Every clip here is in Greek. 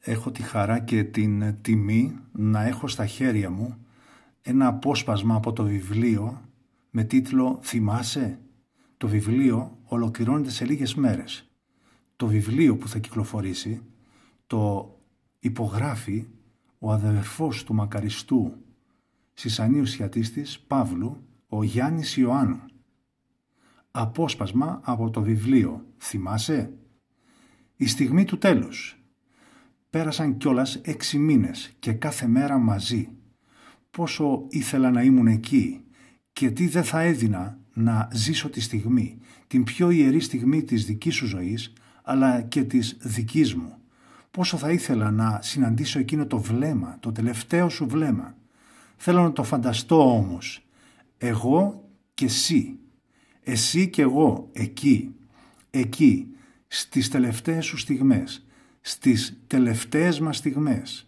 έχω τη χαρά και την τιμή να έχω στα χέρια μου ένα απόσπασμα από το βιβλίο με τίτλο «Θυμάσαι». Το βιβλίο ολοκληρώνεται σε λίγες μέρες. Το βιβλίο που θα κυκλοφορήσει το υπογράφει ο αδερφός του μακαριστού Σισανίου Σιατίστης Παύλου, ο Γιάννης Ιωάννου. Απόσπασμα από το βιβλίο «Θυμάσαι» «Η στιγμή του τέλους» Πέρασαν κιόλας έξι μήνες και κάθε μέρα μαζί. Πόσο ήθελα να ήμουν εκεί και τι δεν θα έδινα να ζήσω τη στιγμή, την πιο ιερή στιγμή της δικής σου ζωής, αλλά και της δικής μου. Πόσο θα ήθελα να συναντήσω εκείνο το βλέμμα, το τελευταίο σου βλέμμα. Θέλω να το φανταστώ όμως. Εγώ και εσύ. Εσύ και εγώ εκεί. Εκεί, στις τελευταίες σου στιγμές στις τελευταίες μας στιγμές,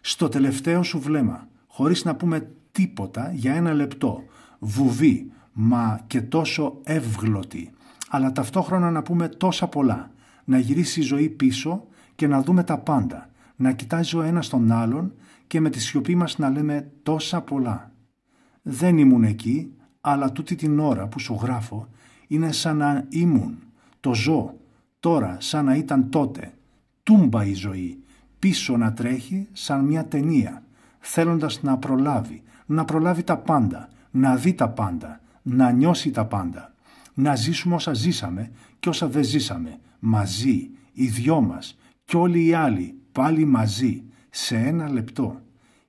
στο τελευταίο σου βλέμμα, χωρίς να πούμε τίποτα για ένα λεπτό, βουβή, μα και τόσο εύγλωτη, αλλά ταυτόχρονα να πούμε τόσα πολλά, να γυρίσει η ζωή πίσω και να δούμε τα πάντα, να κοιτάζει ο ένας τον άλλον και με τη σιωπή μας να λέμε τόσα πολλά. Δεν ήμουν εκεί, αλλά τούτη την ώρα που σου γράφω είναι σαν να ήμουν, το ζω, τώρα σαν να ήταν τότε. Τούμπα η ζωή, πίσω να τρέχει σαν μια ταινία, θέλοντας να προλάβει, να προλάβει τα πάντα, να δει τα πάντα, να νιώσει τα πάντα. Να ζήσουμε όσα ζήσαμε και όσα δεν ζήσαμε, μαζί, οι δυο μας και όλοι οι άλλοι, πάλι μαζί, σε ένα λεπτό.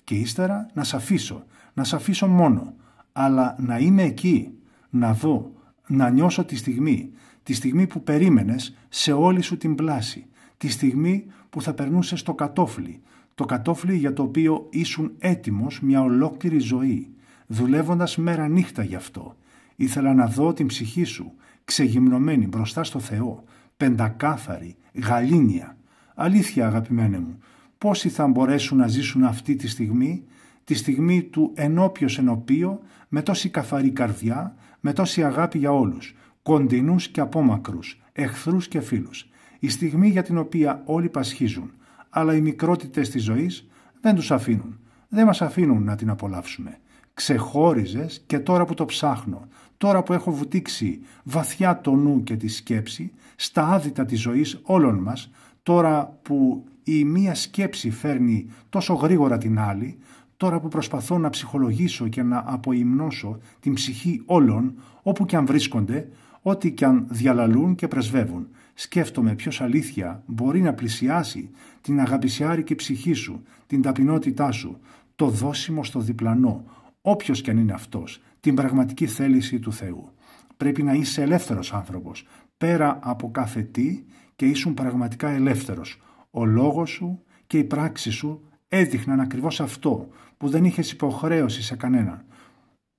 Και ύστερα να σ' αφήσω, να σ' αφήσω μόνο, αλλά να είμαι εκεί, να δω, να νιώσω τη στιγμή, τη στιγμή που περίμενες σε όλη σου την πλάση, τη στιγμή που θα περνούσες το κατόφλι, το κατόφλι για το οποίο ήσουν έτοιμος μια ολόκληρη ζωή, δουλεύοντας μέρα νύχτα γι' αυτό. Ήθελα να δω την ψυχή σου, ξεγυμνωμένη μπροστά στο Θεό, πεντακάθαρη, γαλήνια. Αλήθεια αγαπημένε μου, πόσοι θα μπορέσουν να ζήσουν αυτή τη στιγμή, τη στιγμή του ενώπιος ενωπίο, με τόση καθαρή καρδιά, με τόση αγάπη για όλους, κοντινούς και απόμακρους, εχθρούς και φίλους, η στιγμή για την οποία όλοι πασχίζουν, αλλά οι μικρότητες της ζωής δεν τους αφήνουν, δεν μας αφήνουν να την απολαύσουμε. Ξεχώριζες και τώρα που το ψάχνω, τώρα που έχω βουτήξει βαθιά το νου και τη σκέψη, στα άδυτα της ζωής όλων μας, τώρα που η μία σκέψη φέρνει τόσο γρήγορα την άλλη, τώρα που προσπαθώ να ψυχολογήσω και να αποϊμνώσω την ψυχή όλων, όπου και αν βρίσκονται, ό,τι κι αν διαλαλούν και πρεσβεύουν. Σκέφτομαι ποιος αλήθεια μπορεί να πλησιάσει την αγαπησιάρικη ψυχή σου, την ταπεινότητά σου, το δόσιμο στο διπλανό, Όποιος κι αν είναι αυτός, την πραγματική θέληση του Θεού. Πρέπει να είσαι ελεύθερος άνθρωπος, πέρα από κάθε τι και ήσουν πραγματικά ελεύθερος. Ο λόγος σου και η πράξη σου έδειχναν ακριβώς αυτό που δεν είχες υποχρέωση σε κανέναν.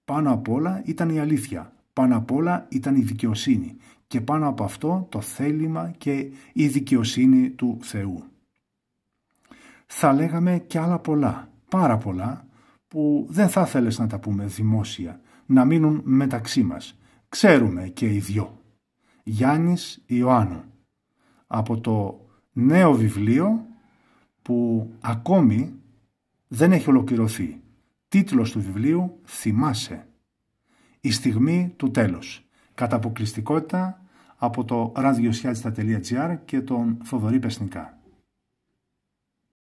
Πάνω απ' όλα ήταν η αλήθεια, πάνω απ' όλα ήταν η δικαιοσύνη και πάνω από αυτό το θέλημα και η δικαιοσύνη του Θεού. Θα λέγαμε και άλλα πολλά, πάρα πολλά, που δεν θα θέλες να τα πούμε δημόσια, να μείνουν μεταξύ μας. Ξέρουμε και οι δυο. Γιάννης Ιωάννου, από το νέο βιβλίο που ακόμη δεν έχει ολοκληρωθεί. Τίτλος του βιβλίου «Θυμάσαι» η στιγμή του τέλος. Κατά αποκλειστικότητα από το radiosialista.gr και τον Θοδωρή Πεσνικά.